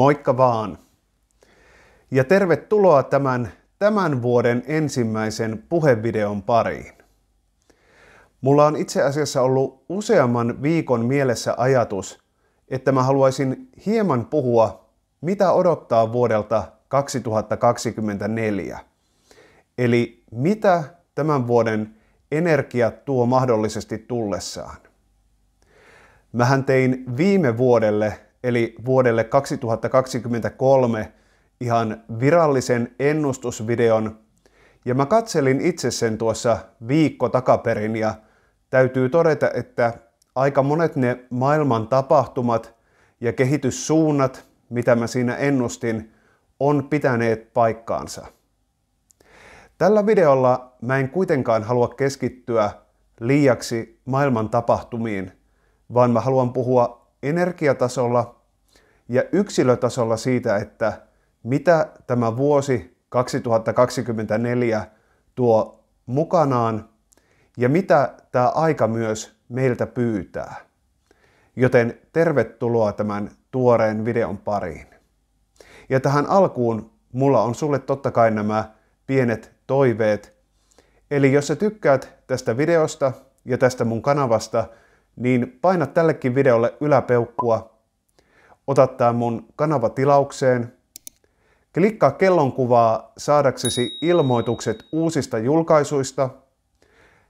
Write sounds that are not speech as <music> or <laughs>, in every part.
Moikka vaan! Ja tervetuloa tämän tämän vuoden ensimmäisen puhevideon pariin. Mulla on itse asiassa ollut useamman viikon mielessä ajatus, että mä haluaisin hieman puhua, mitä odottaa vuodelta 2024. Eli mitä tämän vuoden energiat tuo mahdollisesti tullessaan. Mähän tein viime vuodelle eli vuodelle 2023 ihan virallisen ennustusvideon. Ja mä katselin itse sen tuossa viikko takaperin ja täytyy todeta, että aika monet ne maailman tapahtumat ja kehityssuunnat, mitä mä siinä ennustin, on pitäneet paikkaansa. Tällä videolla mä en kuitenkaan halua keskittyä liiaksi maailman tapahtumiin, vaan mä haluan puhua energiatasolla ja yksilötasolla siitä, että mitä tämä vuosi 2024 tuo mukanaan ja mitä tämä aika myös meiltä pyytää. Joten tervetuloa tämän tuoreen videon pariin. Ja tähän alkuun mulla on sulle totta kai nämä pienet toiveet. Eli jos sä tykkäät tästä videosta ja tästä mun kanavasta, niin paina tällekin videolle yläpeukkua, ota tämä mun kanava tilaukseen, klikkaa kellonkuvaa saadaksesi ilmoitukset uusista julkaisuista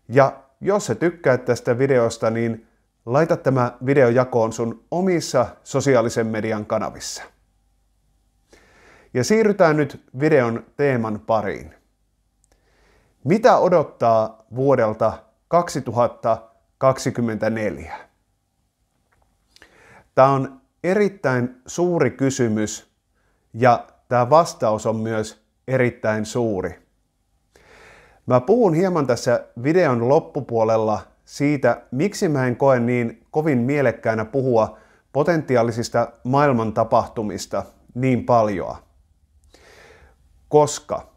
ja jos sä tykkäät tästä videosta, niin laita tämä video jakoon sun omissa sosiaalisen median kanavissa. Ja siirrytään nyt videon teeman pariin. Mitä odottaa vuodelta 2020? 24. Tämä on erittäin suuri kysymys ja tämä vastaus on myös erittäin suuri. Mä puhun hieman tässä videon loppupuolella siitä, miksi mä en koe niin kovin mielekkäänä puhua potentiaalisista maailman tapahtumista niin paljon. Koska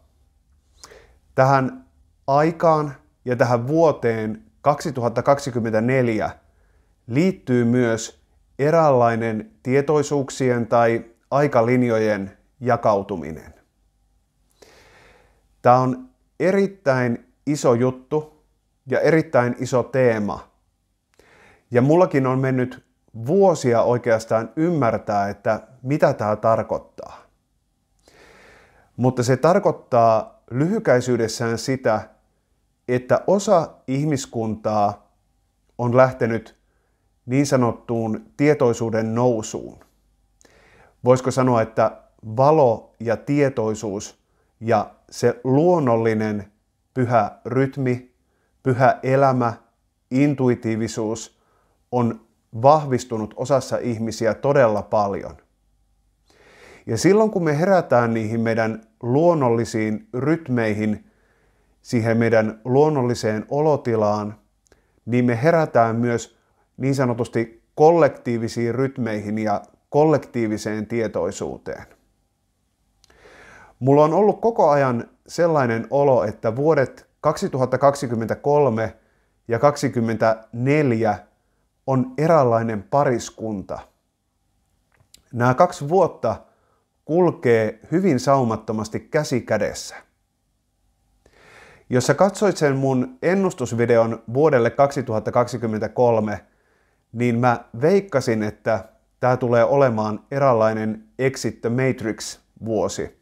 tähän aikaan ja tähän vuoteen 2024 liittyy myös eräänlainen tietoisuuksien tai aikalinjojen jakautuminen. Tämä on erittäin iso juttu ja erittäin iso teema. Ja mullakin on mennyt vuosia oikeastaan ymmärtää, että mitä tämä tarkoittaa. Mutta se tarkoittaa lyhykäisyydessään sitä, että osa ihmiskuntaa on lähtenyt niin sanottuun tietoisuuden nousuun. Voisiko sanoa, että valo ja tietoisuus ja se luonnollinen pyhä rytmi, pyhä elämä, intuitiivisuus on vahvistunut osassa ihmisiä todella paljon. Ja silloin kun me herätään niihin meidän luonnollisiin rytmeihin, siihen meidän luonnolliseen olotilaan, niin me herätään myös niin sanotusti kollektiivisiin rytmeihin ja kollektiiviseen tietoisuuteen. Mulla on ollut koko ajan sellainen olo, että vuodet 2023 ja 2024 on eräänlainen pariskunta. Nämä kaksi vuotta kulkee hyvin saumattomasti käsi kädessä. Jos sä katsoit sen mun ennustusvideon vuodelle 2023, niin mä veikkasin, että tämä tulee olemaan eräänlainen Exit the Matrix-vuosi,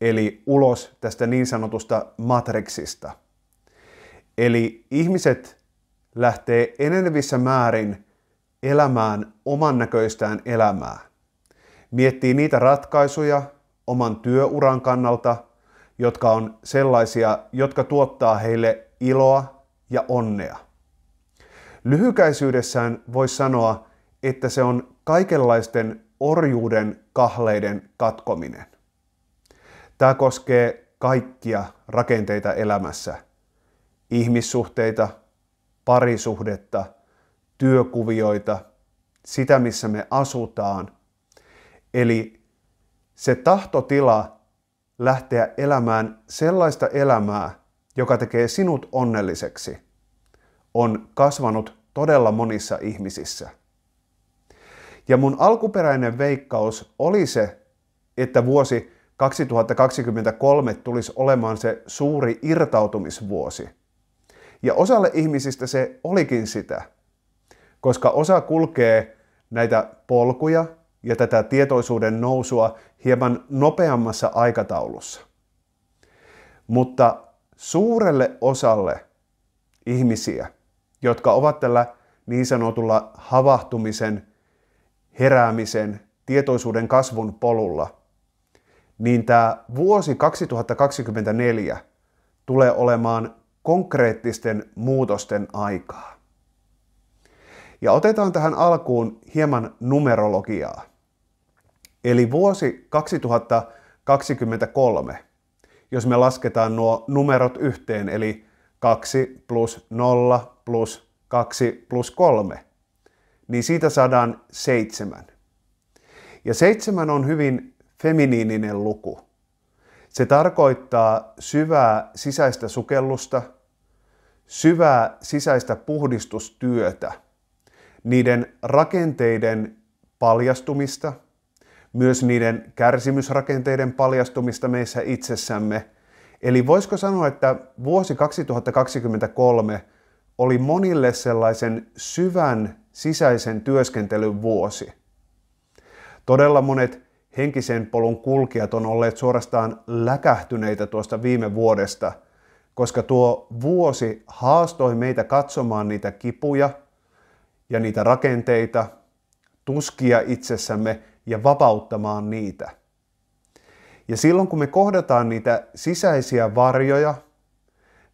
eli ulos tästä niin sanotusta Matrixista. Eli ihmiset lähtee enenevissä määrin elämään oman näköistään elämää. Miettii niitä ratkaisuja oman työuran kannalta – jotka on sellaisia, jotka tuottaa heille iloa ja onnea. Lyhykäisyydessään voi sanoa, että se on kaikenlaisten orjuuden kahleiden katkominen. Tämä koskee kaikkia rakenteita elämässä. Ihmissuhteita, parisuhdetta, työkuvioita, sitä missä me asutaan. Eli se tahtotila lähteä elämään sellaista elämää, joka tekee sinut onnelliseksi, on kasvanut todella monissa ihmisissä. Ja mun alkuperäinen veikkaus oli se, että vuosi 2023 tulisi olemaan se suuri irtautumisvuosi. Ja osalle ihmisistä se olikin sitä, koska osa kulkee näitä polkuja, ja tätä tietoisuuden nousua hieman nopeammassa aikataulussa. Mutta suurelle osalle ihmisiä, jotka ovat tällä niin sanotulla havahtumisen, heräämisen, tietoisuuden kasvun polulla, niin tämä vuosi 2024 tulee olemaan konkreettisten muutosten aikaa. Ja otetaan tähän alkuun hieman numerologiaa. Eli vuosi 2023, jos me lasketaan nuo numerot yhteen, eli 2 plus 0 plus 2 plus 3, niin siitä saadaan seitsemän. Ja seitsemän on hyvin feminiininen luku. Se tarkoittaa syvää sisäistä sukellusta, syvää sisäistä puhdistustyötä, niiden rakenteiden paljastumista – myös niiden kärsimysrakenteiden paljastumista meissä itsessämme. Eli voisiko sanoa, että vuosi 2023 oli monille sellaisen syvän sisäisen työskentelyn vuosi. Todella monet henkisen polun kulkijat on olleet suorastaan läkähtyneitä tuosta viime vuodesta, koska tuo vuosi haastoi meitä katsomaan niitä kipuja ja niitä rakenteita, tuskia itsessämme ja vapauttamaan niitä. Ja silloin kun me kohdataan niitä sisäisiä varjoja,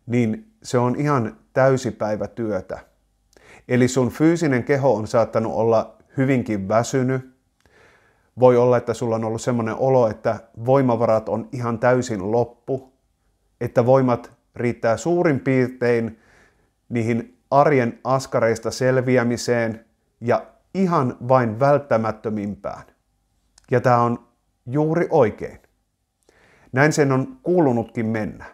niin se on ihan täysipäivätyötä. Eli sun fyysinen keho on saattanut olla hyvinkin väsynyt. Voi olla, että sulla on ollut semmoinen olo, että voimavarat on ihan täysin loppu, että voimat riittää suurin piirtein niihin arjen askareista selviämiseen ja ihan vain välttämättömimpään. Ja tämä on juuri oikein. Näin sen on kuulunutkin mennä.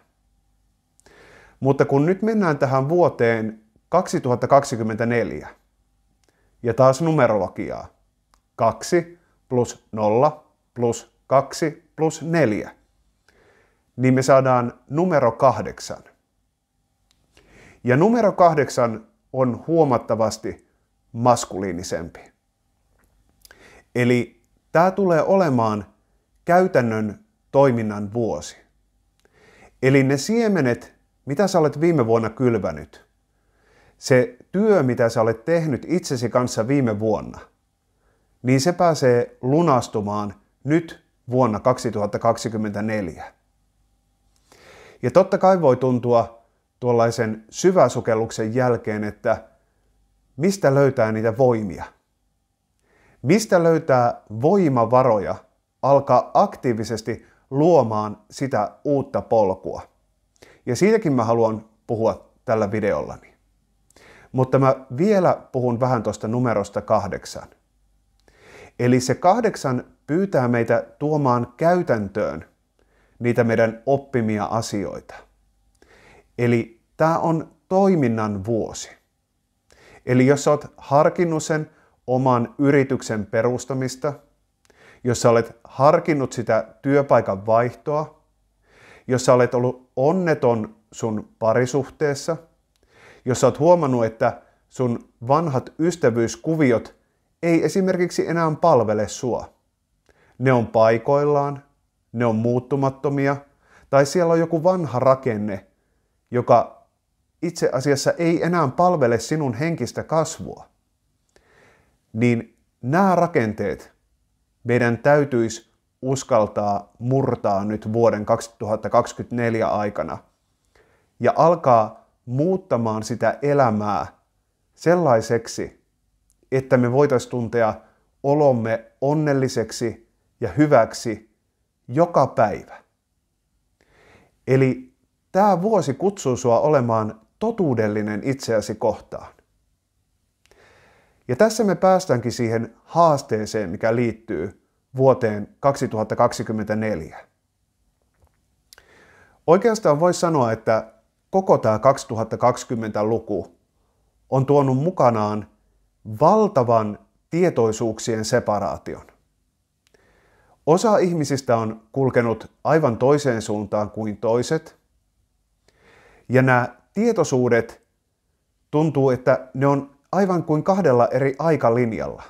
Mutta kun nyt mennään tähän vuoteen 2024 ja taas numerologiaa. 2 plus 0 plus 2 plus 4. Niin me saadaan numero kahdeksan. Ja numero kahdeksan on huomattavasti maskuliinisempi. Eli Tämä tulee olemaan käytännön toiminnan vuosi. Eli ne siemenet, mitä sä olet viime vuonna kylvänyt, se työ, mitä sä olet tehnyt itsesi kanssa viime vuonna, niin se pääsee lunastumaan nyt vuonna 2024. Ja totta kai voi tuntua tuollaisen syväsukelluksen jälkeen, että mistä löytää niitä voimia – Mistä löytää voimavaroja alkaa aktiivisesti luomaan sitä uutta polkua? Ja siitäkin mä haluan puhua tällä videollani. Mutta mä vielä puhun vähän tuosta numerosta kahdeksan. Eli se kahdeksan pyytää meitä tuomaan käytäntöön niitä meidän oppimia asioita. Eli tämä on toiminnan vuosi. Eli jos sä oot harkinnut sen, oman yrityksen perustamista, jos sä olet harkinnut sitä työpaikan vaihtoa, jos sä olet ollut onneton sun parisuhteessa, jos sä oot huomannut, että sun vanhat ystävyyskuviot ei esimerkiksi enää palvele sua. Ne on paikoillaan, ne on muuttumattomia, tai siellä on joku vanha rakenne, joka itse asiassa ei enää palvele sinun henkistä kasvua niin nämä rakenteet meidän täytyisi uskaltaa murtaa nyt vuoden 2024 aikana ja alkaa muuttamaan sitä elämää sellaiseksi, että me voitaisiin tuntea olomme onnelliseksi ja hyväksi joka päivä. Eli tämä vuosi kutsuu sinua olemaan totuudellinen itseäsi kohtaan. Ja tässä me päästäänkin siihen haasteeseen, mikä liittyy vuoteen 2024. Oikeastaan voi sanoa, että koko tämä 2020-luku on tuonut mukanaan valtavan tietoisuuksien separaation. Osa ihmisistä on kulkenut aivan toiseen suuntaan kuin toiset. Ja nämä tietoisuudet tuntuu, että ne on aivan kuin kahdella eri aikalinjalla,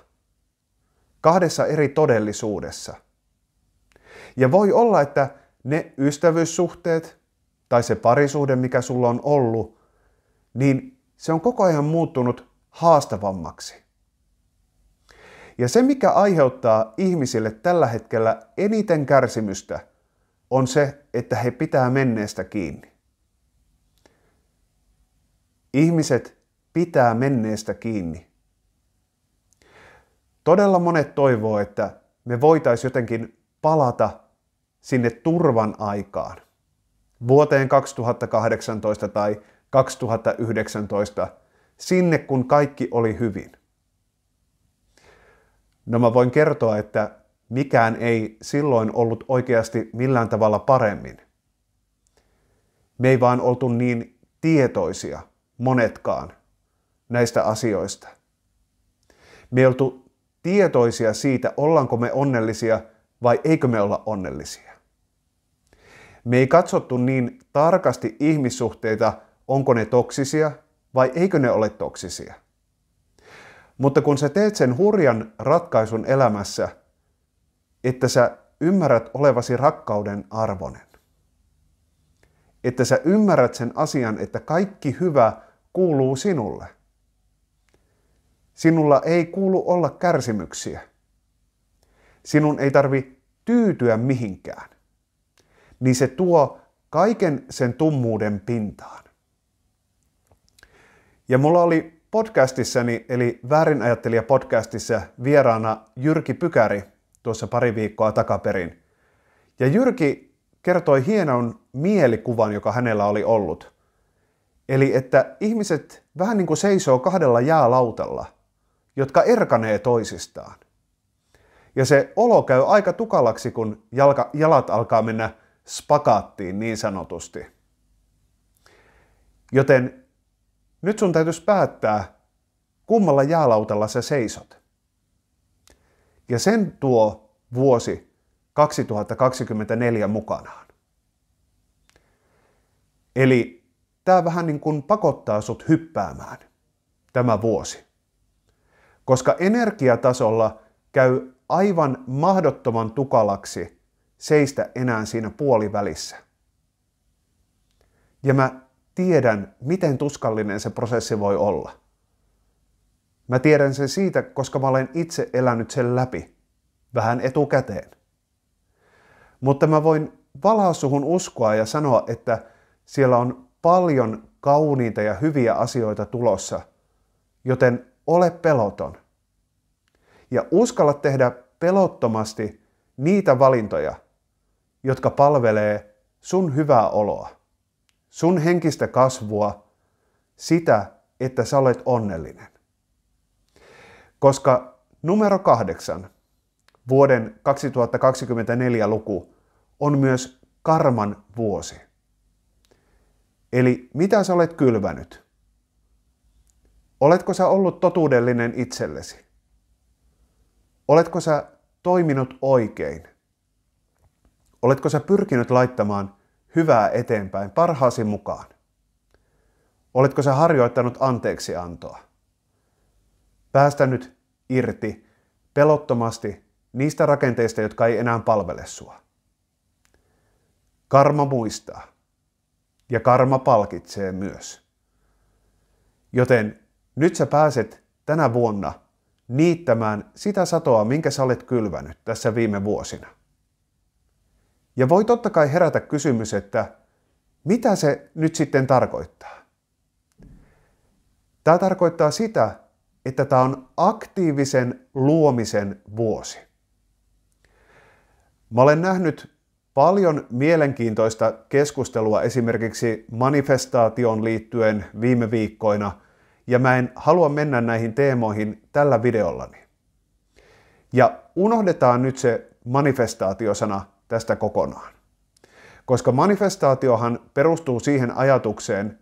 kahdessa eri todellisuudessa. Ja voi olla, että ne ystävyyssuhteet tai se parisuhde, mikä sulla on ollut, niin se on koko ajan muuttunut haastavammaksi. Ja se, mikä aiheuttaa ihmisille tällä hetkellä eniten kärsimystä, on se, että he pitää menneestä kiinni. Ihmiset pitää menneestä kiinni. Todella monet toivoo, että me voitaisiin jotenkin palata sinne turvan aikaan. Vuoteen 2018 tai 2019, sinne kun kaikki oli hyvin. No mä voin kertoa, että mikään ei silloin ollut oikeasti millään tavalla paremmin. Me ei vaan oltu niin tietoisia, monetkaan, näistä asioista. Me ei oltu tietoisia siitä, ollaanko me onnellisia vai eikö me olla onnellisia. Me ei katsottu niin tarkasti ihmissuhteita, onko ne toksisia vai eikö ne ole toksisia. Mutta kun sä teet sen hurjan ratkaisun elämässä, että sä ymmärrät olevasi rakkauden arvonen, että sä ymmärrät sen asian, että kaikki hyvä kuuluu sinulle, Sinulla ei kuulu olla kärsimyksiä. Sinun ei tarvi tyytyä mihinkään. Niin se tuo kaiken sen tummuuden pintaan. Ja mulla oli podcastissani, eli väärinajattelija podcastissa vieraana Jyrki Pykäri tuossa pari viikkoa takaperin. Ja Jyrki kertoi hienon mielikuvan, joka hänellä oli ollut. Eli että ihmiset vähän niin kuin seisoo kahdella jäälautalla – jotka erkanee toisistaan. Ja se olo käy aika tukalaksi, kun jalka, jalat alkaa mennä spakaattiin niin sanotusti. Joten nyt sun täytyisi päättää, kummalla jäälautalla sä seisot. Ja sen tuo vuosi 2024 mukanaan. Eli tämä vähän niin kuin pakottaa sut hyppäämään tämä vuosi koska energiatasolla käy aivan mahdottoman tukalaksi seistä enää siinä puolivälissä. Ja mä tiedän, miten tuskallinen se prosessi voi olla. Mä tiedän sen siitä, koska mä olen itse elänyt sen läpi, vähän etukäteen. Mutta mä voin valaa suhun uskoa ja sanoa, että siellä on paljon kauniita ja hyviä asioita tulossa, joten ole peloton. Ja uskalla tehdä pelottomasti niitä valintoja, jotka palvelee sun hyvää oloa, sun henkistä kasvua, sitä, että sä olet onnellinen. Koska numero kahdeksan, vuoden 2024 luku, on myös karman vuosi. Eli mitä sä olet kylvänyt – Oletko sä ollut totuudellinen itsellesi? Oletko sä toiminut oikein? Oletko sä pyrkinyt laittamaan hyvää eteenpäin parhaasi mukaan? Oletko sä harjoittanut anteeksiantoa? Päästänyt irti pelottomasti niistä rakenteista, jotka ei enää palvele sua. Karma muistaa ja karma palkitsee myös. Joten nyt sä pääset tänä vuonna niittämään sitä satoa, minkä sä olet kylvänyt tässä viime vuosina. Ja voi totta kai herätä kysymys, että mitä se nyt sitten tarkoittaa? Tämä tarkoittaa sitä, että tämä on aktiivisen luomisen vuosi. Mä olen nähnyt paljon mielenkiintoista keskustelua esimerkiksi manifestaation liittyen viime viikkoina – ja mä en halua mennä näihin teemoihin tällä videollani. Ja unohdetaan nyt se manifestaatiosana tästä kokonaan. Koska manifestaatiohan perustuu siihen ajatukseen,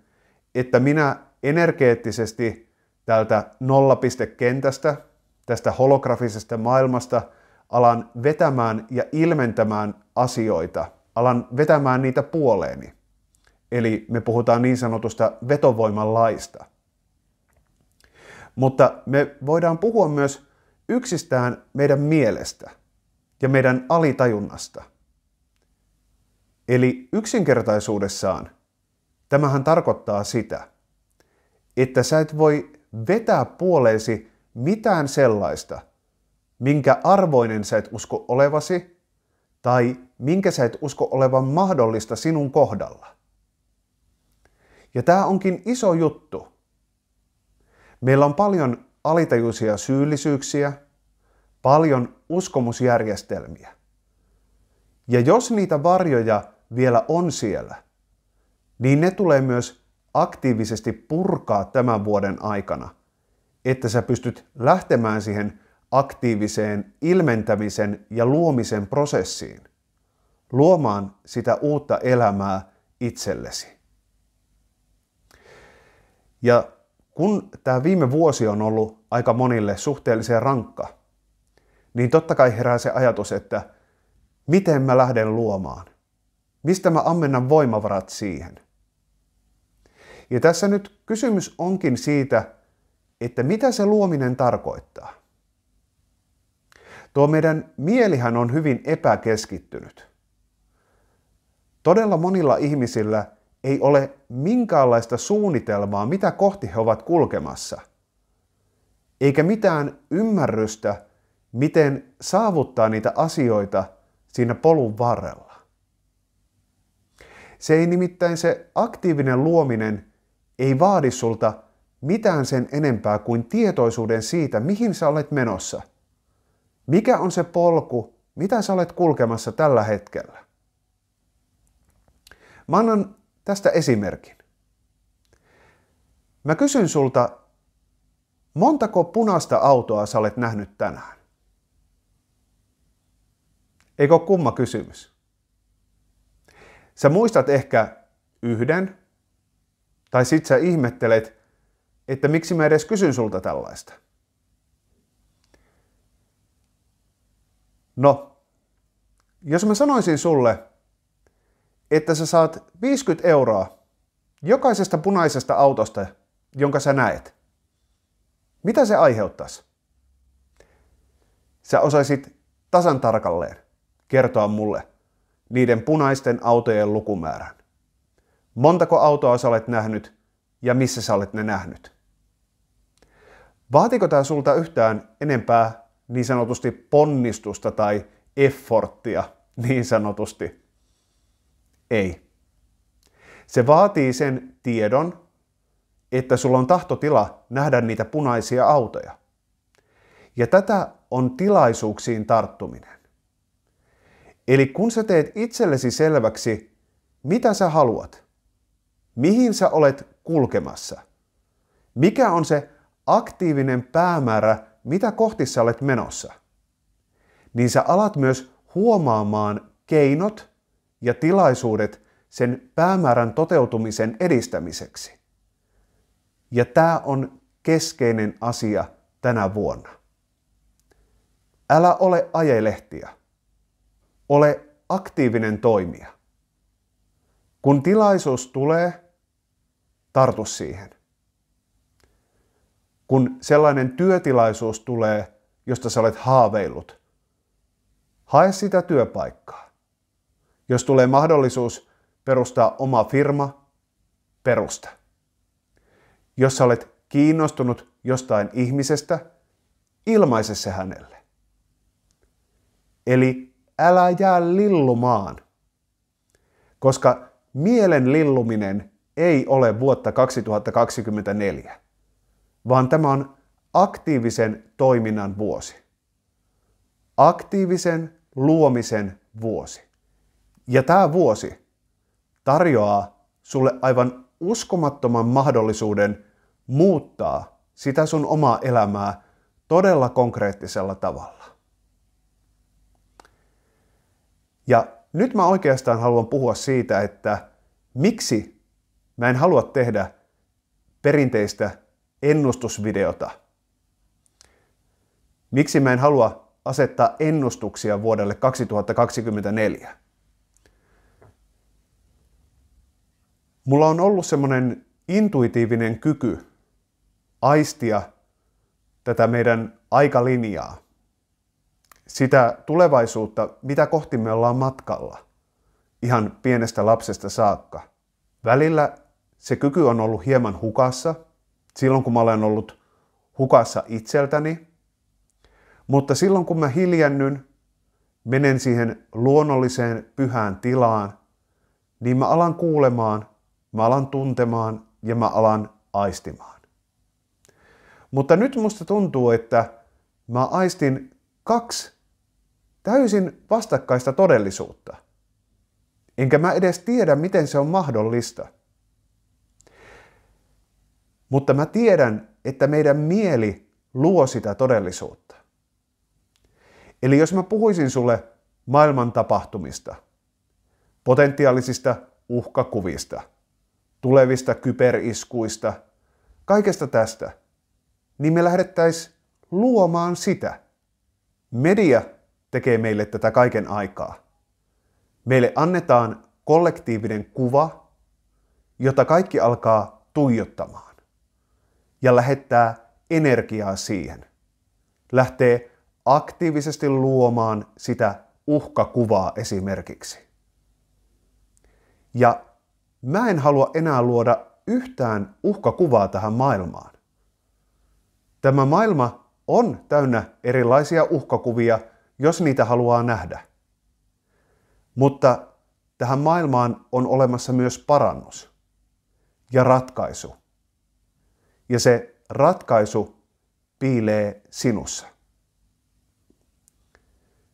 että minä energeettisesti tältä nollapistekentästä, tästä holografisesta maailmasta, alan vetämään ja ilmentämään asioita, alan vetämään niitä puoleeni. Eli me puhutaan niin sanotusta vetovoiman laista – mutta me voidaan puhua myös yksistään meidän mielestä ja meidän alitajunnasta. Eli yksinkertaisuudessaan tämähän tarkoittaa sitä, että sä et voi vetää puoleesi mitään sellaista, minkä arvoinen sä et usko olevasi tai minkä sä et usko olevan mahdollista sinun kohdalla. Ja tämä onkin iso juttu, Meillä on paljon alitajuisia syyllisyyksiä, paljon uskomusjärjestelmiä. Ja jos niitä varjoja vielä on siellä, niin ne tulee myös aktiivisesti purkaa tämän vuoden aikana, että sä pystyt lähtemään siihen aktiiviseen ilmentämisen ja luomisen prosessiin, luomaan sitä uutta elämää itsellesi. Ja kun tämä viime vuosi on ollut aika monille suhteellisen rankka, niin totta kai herää se ajatus, että miten mä lähden luomaan? Mistä mä ammennan voimavarat siihen? Ja tässä nyt kysymys onkin siitä, että mitä se luominen tarkoittaa. Tuo meidän mielihän on hyvin epäkeskittynyt. Todella monilla ihmisillä ei ole minkäänlaista suunnitelmaa, mitä kohti he ovat kulkemassa, eikä mitään ymmärrystä, miten saavuttaa niitä asioita siinä polun varrella. Se ei nimittäin se aktiivinen luominen ei vaadi sulta mitään sen enempää kuin tietoisuuden siitä, mihin sä olet menossa. Mikä on se polku, mitä sä olet kulkemassa tällä hetkellä. Mä annan tästä esimerkin. Mä kysyn sulta, montako punaista autoa sä olet nähnyt tänään? Eikö kumma kysymys? Sä muistat ehkä yhden, tai sit sä ihmettelet, että miksi mä edes kysyn sulta tällaista. No, jos mä sanoisin sulle, että sä saat 50 euroa jokaisesta punaisesta autosta, jonka sä näet. Mitä se aiheuttaisi? Sä osaisit tasan tarkalleen kertoa mulle niiden punaisten autojen lukumäärän. Montako autoa sä olet nähnyt ja missä sä olet ne nähnyt. Vaatiko tämä sulta yhtään enempää niin sanotusti ponnistusta tai efforttia niin sanotusti ei. Se vaatii sen tiedon, että sulla on tahtotila nähdä niitä punaisia autoja. Ja tätä on tilaisuuksiin tarttuminen. Eli kun sä teet itsellesi selväksi, mitä sä haluat, mihin sä olet kulkemassa, mikä on se aktiivinen päämäärä, mitä kohti sä olet menossa, niin sä alat myös huomaamaan keinot ja tilaisuudet sen päämäärän toteutumisen edistämiseksi. Ja tämä on keskeinen asia tänä vuonna. Älä ole ajelehtiä. Ole aktiivinen toimija. Kun tilaisuus tulee, tartu siihen. Kun sellainen työtilaisuus tulee, josta sä olet haaveillut, hae sitä työpaikkaa. Jos tulee mahdollisuus perustaa oma firma, perusta. Jos sä olet kiinnostunut jostain ihmisestä, ilmaise se hänelle. Eli älä jää lillumaan, koska mielen lilluminen ei ole vuotta 2024, vaan tämä on aktiivisen toiminnan vuosi. Aktiivisen luomisen vuosi. Ja tämä vuosi tarjoaa sulle aivan uskomattoman mahdollisuuden muuttaa sitä sun omaa elämää todella konkreettisella tavalla. Ja nyt mä oikeastaan haluan puhua siitä, että miksi mä en halua tehdä perinteistä ennustusvideota. Miksi mä en halua asettaa ennustuksia vuodelle 2024. Mulla on ollut semmoinen intuitiivinen kyky aistia tätä meidän aikalinjaa, sitä tulevaisuutta, mitä kohti me ollaan matkalla, ihan pienestä lapsesta saakka. Välillä se kyky on ollut hieman hukassa, silloin kun mä olen ollut hukassa itseltäni, mutta silloin kun mä hiljennyn, menen siihen luonnolliseen pyhään tilaan, niin mä alan kuulemaan Mä alan tuntemaan ja mä alan aistimaan. Mutta nyt musta tuntuu, että mä aistin kaksi täysin vastakkaista todellisuutta. Enkä mä edes tiedä, miten se on mahdollista. Mutta mä tiedän, että meidän mieli luo sitä todellisuutta. Eli jos mä puhuisin sulle maailman tapahtumista, potentiaalisista uhkakuvista – tulevista kyberiskuista, kaikesta tästä, niin me lähdettäisiin luomaan sitä. Media tekee meille tätä kaiken aikaa. Meille annetaan kollektiivinen kuva, jota kaikki alkaa tuijottamaan ja lähettää energiaa siihen. Lähtee aktiivisesti luomaan sitä uhkakuvaa esimerkiksi. Ja mä en halua enää luoda yhtään uhkakuvaa tähän maailmaan. Tämä maailma on täynnä erilaisia uhkakuvia, jos niitä haluaa nähdä. Mutta tähän maailmaan on olemassa myös parannus ja ratkaisu. Ja se ratkaisu piilee sinussa.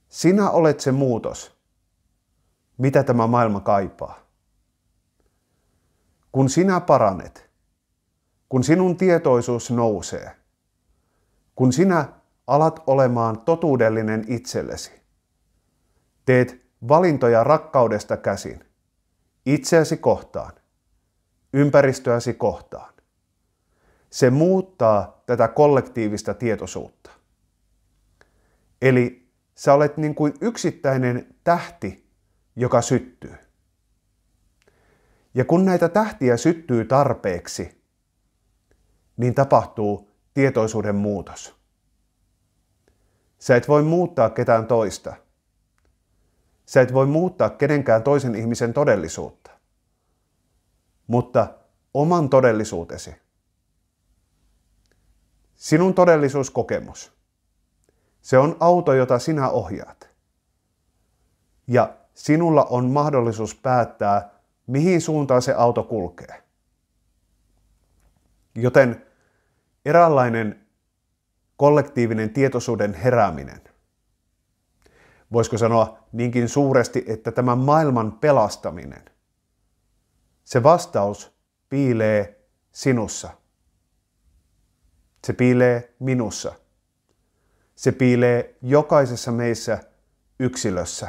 Sinä olet se muutos, mitä tämä maailma kaipaa. Kun sinä paranet, kun sinun tietoisuus nousee, kun sinä alat olemaan totuudellinen itsellesi, teet valintoja rakkaudesta käsin, itseäsi kohtaan, ympäristöäsi kohtaan. Se muuttaa tätä kollektiivista tietoisuutta. Eli sä olet niin kuin yksittäinen tähti, joka syttyy. Ja kun näitä tähtiä syttyy tarpeeksi, niin tapahtuu tietoisuuden muutos. Sä et voi muuttaa ketään toista. Sä et voi muuttaa kenenkään toisen ihmisen todellisuutta. Mutta oman todellisuutesi. Sinun todellisuuskokemus. Se on auto, jota sinä ohjaat. Ja sinulla on mahdollisuus päättää, mihin suuntaan se auto kulkee. Joten eräänlainen kollektiivinen tietoisuuden herääminen, voisiko sanoa niinkin suuresti, että tämän maailman pelastaminen, se vastaus piilee sinussa. Se piilee minussa. Se piilee jokaisessa meissä yksilössä.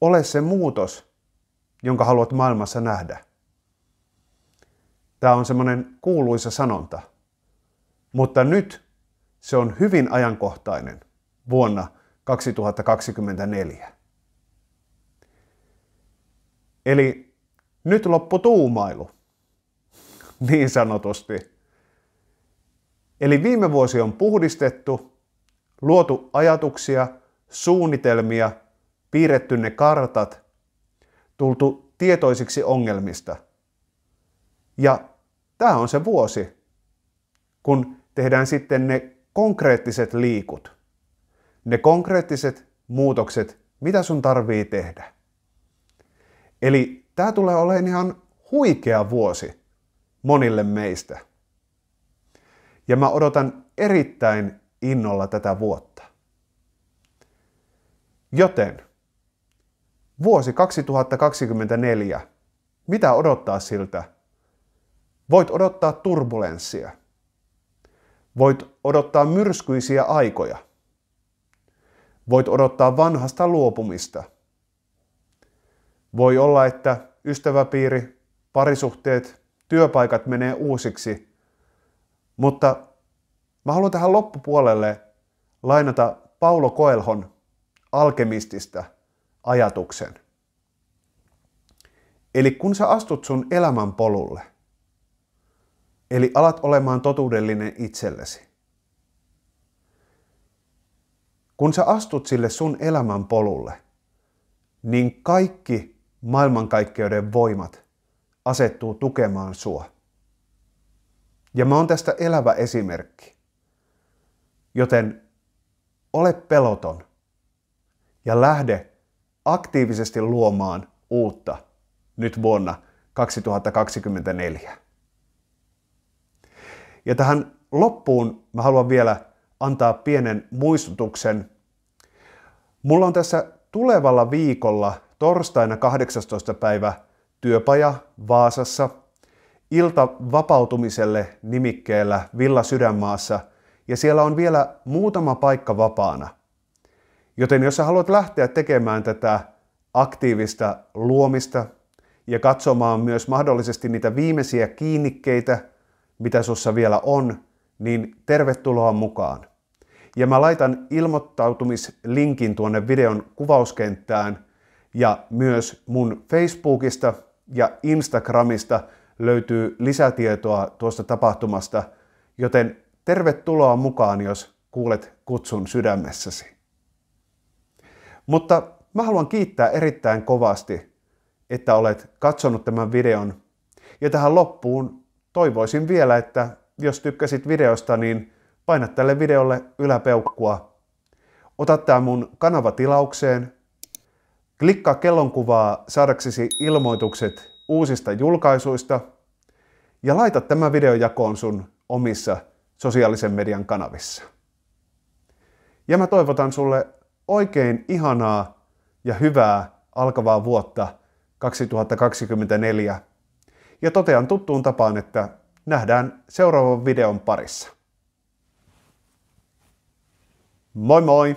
Ole se muutos, jonka haluat maailmassa nähdä. Tämä on semmoinen kuuluisa sanonta, mutta nyt se on hyvin ajankohtainen vuonna 2024. Eli nyt loppu tuumailu, <laughs> niin sanotusti. Eli viime vuosi on puhdistettu, luotu ajatuksia, suunnitelmia, piirretty ne kartat – tultu tietoisiksi ongelmista. Ja tämä on se vuosi, kun tehdään sitten ne konkreettiset liikut, ne konkreettiset muutokset, mitä sun tarvii tehdä. Eli tämä tulee olemaan ihan huikea vuosi monille meistä. Ja mä odotan erittäin innolla tätä vuotta. Joten Vuosi 2024. Mitä odottaa siltä? Voit odottaa turbulenssia. Voit odottaa myrskyisiä aikoja. Voit odottaa vanhasta luopumista. Voi olla, että ystäväpiiri, parisuhteet, työpaikat menee uusiksi. Mutta mä haluan tähän loppupuolelle lainata Paulo Koelhon alkemistista – ajatuksen. Eli kun sä astut sun elämän polulle, eli alat olemaan totuudellinen itsellesi, kun sä astut sille sun elämän polulle, niin kaikki maailmankaikkeuden voimat asettuu tukemaan sua. Ja mä oon tästä elävä esimerkki. Joten ole peloton ja lähde aktiivisesti luomaan uutta nyt vuonna 2024. Ja tähän loppuun mä haluan vielä antaa pienen muistutuksen. Mulla on tässä tulevalla viikolla torstaina 18. päivä työpaja Vaasassa ilta vapautumiselle nimikkeellä Villa Sydänmaassa ja siellä on vielä muutama paikka vapaana. Joten jos sä haluat lähteä tekemään tätä aktiivista luomista ja katsomaan myös mahdollisesti niitä viimeisiä kiinnikkeitä, mitä sussa vielä on, niin tervetuloa mukaan. Ja mä laitan ilmoittautumislinkin tuonne videon kuvauskenttään ja myös mun Facebookista ja Instagramista löytyy lisätietoa tuosta tapahtumasta, joten tervetuloa mukaan, jos kuulet kutsun sydämessäsi. Mutta mä haluan kiittää erittäin kovasti, että olet katsonut tämän videon. Ja tähän loppuun toivoisin vielä, että jos tykkäsit videosta, niin paina tälle videolle yläpeukkua. Ota tämä mun kanava tilaukseen. Klikkaa kellonkuvaa saadaksesi ilmoitukset uusista julkaisuista. Ja laita tämä video jakoon sun omissa sosiaalisen median kanavissa. Ja mä toivotan sulle oikein ihanaa ja hyvää alkavaa vuotta 2024 ja totean tuttuun tapaan, että nähdään seuraavan videon parissa. Moi moi!